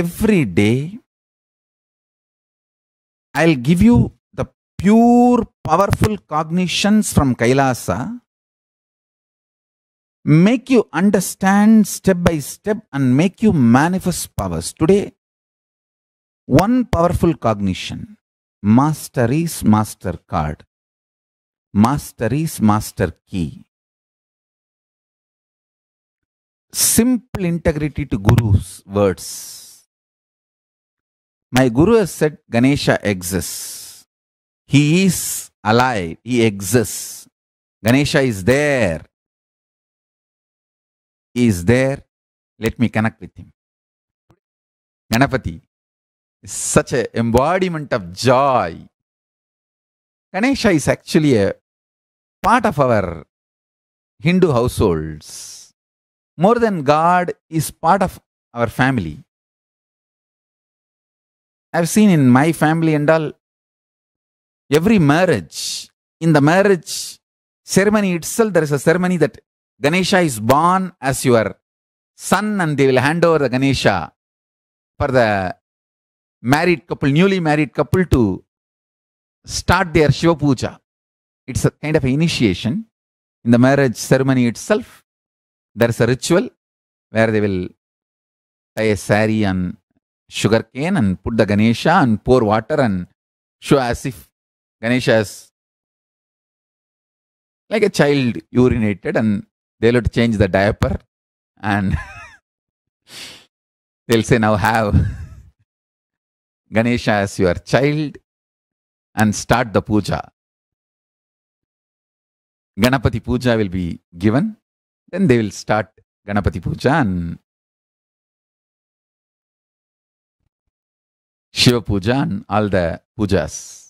every day. I'll give you the pure, powerful cognitions from Kailasa, make you understand step by step and make you manifest powers. Today, one powerful cognition Master is master card, Master is master key. Simple integrity to Guru's words. My Guru has said Ganesha exists. He is alive. He exists. Ganesha is there. He is there. Let me connect with him. Ganapati is such an embodiment of joy. Ganesha is actually a part of our Hindu households. More than God is part of our family. I've seen in my family and all, every marriage, in the marriage ceremony itself, there is a ceremony that Ganesha is born as your son and they will hand over the Ganesha for the married couple, newly married couple to start their Shiva Puja. It's a kind of initiation. In the marriage ceremony itself, there is a ritual where they will tie a sari and sugar cane and put the Ganesha and pour water and show as if Ganesha is like a child urinated and they'll have to change the diaper and they'll say now have Ganesha as your child and start the puja. Ganapati puja will be given, then they will start Ganapati puja and Shiva Puja and all the pujas.